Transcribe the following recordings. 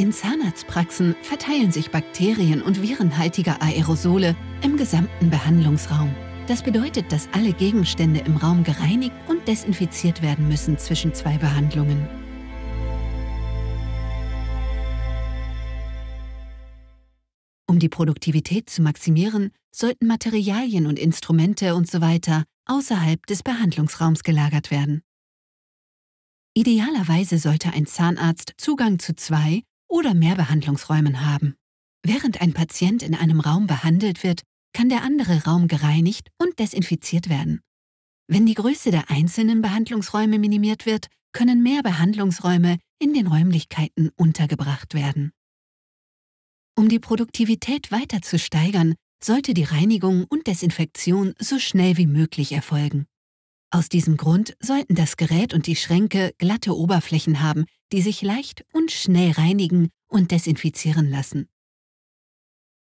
In Zahnarztpraxen verteilen sich Bakterien und virenhaltige Aerosole im gesamten Behandlungsraum. Das bedeutet, dass alle Gegenstände im Raum gereinigt und desinfiziert werden müssen zwischen zwei Behandlungen. Um die Produktivität zu maximieren, sollten Materialien und Instrumente usw. So außerhalb des Behandlungsraums gelagert werden. Idealerweise sollte ein Zahnarzt Zugang zu zwei oder mehr Behandlungsräumen haben. Während ein Patient in einem Raum behandelt wird, kann der andere Raum gereinigt und desinfiziert werden. Wenn die Größe der einzelnen Behandlungsräume minimiert wird, können mehr Behandlungsräume in den Räumlichkeiten untergebracht werden. Um die Produktivität weiter zu steigern, sollte die Reinigung und Desinfektion so schnell wie möglich erfolgen. Aus diesem Grund sollten das Gerät und die Schränke glatte Oberflächen haben, die sich leicht und schnell reinigen und desinfizieren lassen.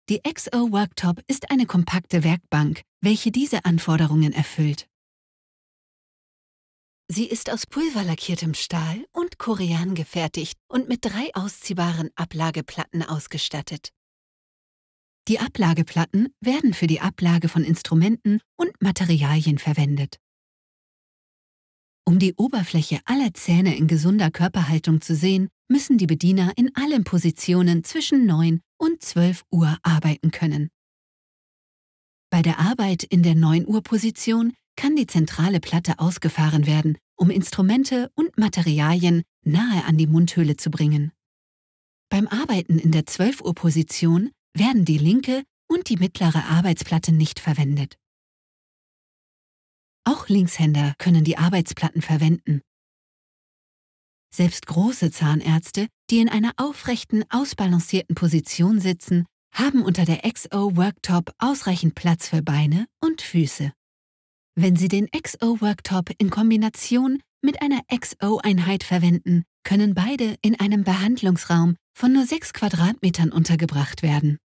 Die XO Worktop ist eine kompakte Werkbank, welche diese Anforderungen erfüllt. Sie ist aus pulverlackiertem Stahl und Korean gefertigt und mit drei ausziehbaren Ablageplatten ausgestattet. Die Ablageplatten werden für die Ablage von Instrumenten und Materialien verwendet. Um die Oberfläche aller Zähne in gesunder Körperhaltung zu sehen, müssen die Bediener in allen Positionen zwischen 9 und 12 Uhr arbeiten können. Bei der Arbeit in der 9 Uhr Position kann die zentrale Platte ausgefahren werden, um Instrumente und Materialien nahe an die Mundhöhle zu bringen. Beim Arbeiten in der 12 Uhr Position werden die linke und die mittlere Arbeitsplatte nicht verwendet. Auch Linkshänder können die Arbeitsplatten verwenden. Selbst große Zahnärzte, die in einer aufrechten, ausbalancierten Position sitzen, haben unter der XO Worktop ausreichend Platz für Beine und Füße. Wenn Sie den XO Worktop in Kombination mit einer XO-Einheit verwenden, können beide in einem Behandlungsraum von nur 6 Quadratmetern untergebracht werden.